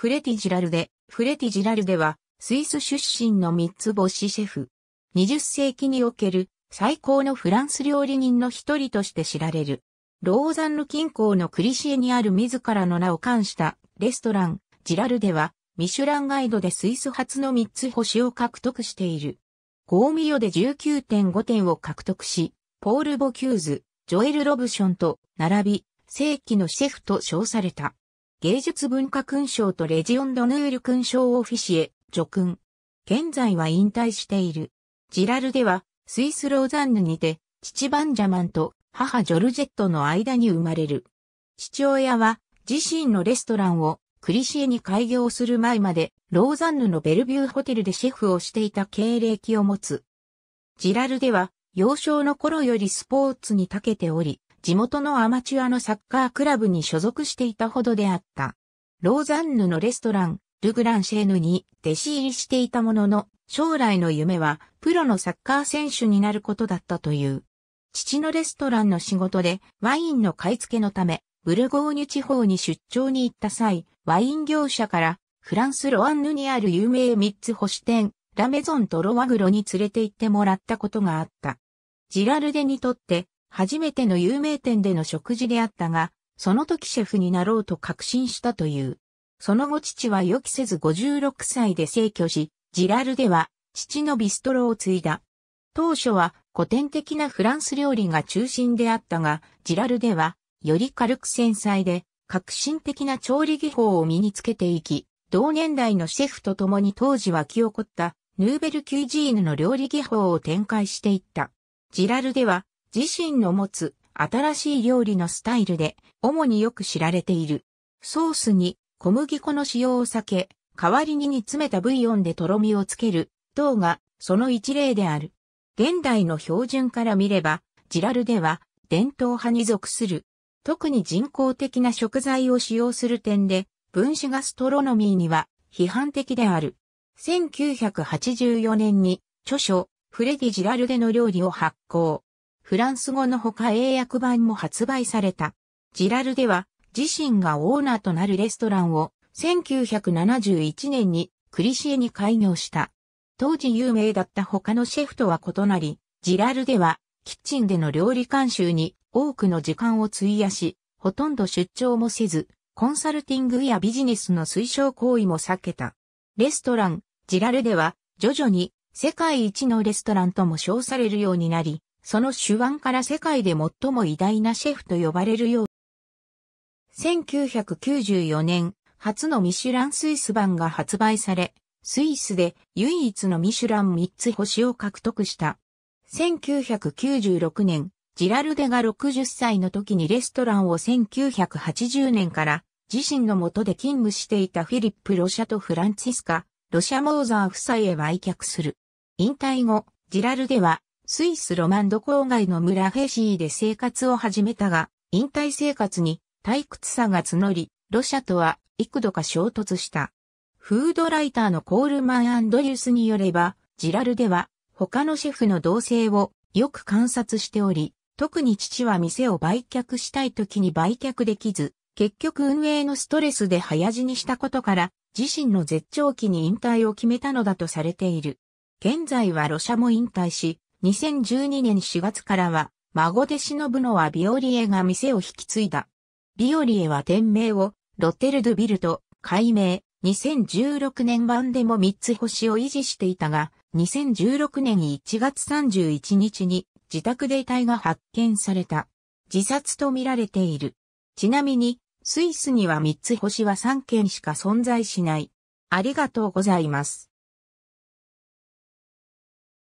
フレティジラルデ、フレティジラルデは、スイス出身の三つ星シェフ。20世紀における最高のフランス料理人の一人として知られる。ローザンヌ近郊のクリシエにある自らの名を冠したレストラン、ジラルデは、ミシュランガイドでスイス初の三つ星を獲得している。ゴーミヨで19.5点を獲得し、ポール・ボキューズ、ジョエル・ロブションと並び、世紀のシェフと称された。芸術文化勲章とレジオンドヌール勲章オフィシエ、助勲。現在は引退している。ジラルでは、スイスローザンヌにて、父バンジャマンと母ジョルジェットの間に生まれる。父親は、自身のレストランを、クリシエに開業する前まで、ローザンヌのベルビューホテルでシェフをしていた経歴を持つ。ジラルでは、幼少の頃よりスポーツに長けており、地元のアマチュアのサッカークラブに所属していたほどであった。ローザンヌのレストラン、ルグランシェーヌに弟子入りしていたものの、将来の夢はプロのサッカー選手になることだったという。父のレストランの仕事でワインの買い付けのため、ブルゴーニュ地方に出張に行った際、ワイン業者からフランスロアンヌにある有名三つ星店、ラメゾンとロワグロに連れて行ってもらったことがあった。ジラルデにとって初めての有名店での食事であったが、その時シェフになろうと確信したという。その後父は予期せず56歳で逝去し、ジラルでは父のビストロを継いだ。当初は古典的なフランス料理が中心であったが、ジラルではより軽く繊細で革新的な調理技法を身につけていき、同年代のシェフと共に当時湧き起こったヌーベルキュイジーヌの料理技法を展開していった。ジラルでは自身の持つ新しい料理のスタイルで主によく知られている。ソースに小麦粉の使用を避け、代わりに煮詰めたブイヨンでとろみをつける、等がその一例である。現代の標準から見れば、ジラルでは伝統派に属する。特に人工的な食材を使用する点で、分子ガストロノミーには批判的である。1984年に著書、フレディ・ジラルデの料理を発行。フランス語のほか英訳版も発売された。ジラルでは自身がオーナーとなるレストランを1971年にクリシエに開業した。当時有名だった他のシェフとは異なり、ジラルではキッチンでの料理監修に多くの時間を費やし、ほとんど出張もせず、コンサルティングやビジネスの推奨行為も避けた。レストラン、ジラルでは徐々に世界一のレストランとも称されるようになり、その手腕から世界で最も偉大なシェフと呼ばれるよう。1994年、初のミシュランスイス版が発売され、スイスで唯一のミシュラン3つ星を獲得した。1996年、ジラルデが60歳の時にレストランを1980年から自身の下で勤務していたフィリップ・ロシャとフランツィスカ、ロシャ・モーザー夫妻へ売却する。引退後、ジラルデはスイスロマンド郊外の村ヘシーで生活を始めたが、引退生活に退屈さが募り、ロシアとは幾度か衝突した。フードライターのコールマン・アンドリュスによれば、ジラルでは他のシェフの動静をよく観察しており、特に父は店を売却したい時に売却できず、結局運営のストレスで早死にしたことから、自身の絶頂期に引退を決めたのだとされている。現在はロシャも引退し、2012年4月からは、孫で忍ぶのはビオリエが店を引き継いだ。ビオリエは店名を、ロッテルドビルと、改名、2016年版でも3つ星を維持していたが、2016年1月31日に自宅で遺体が発見された。自殺と見られている。ちなみに、スイスには3つ星は3件しか存在しない。ありがとうございます。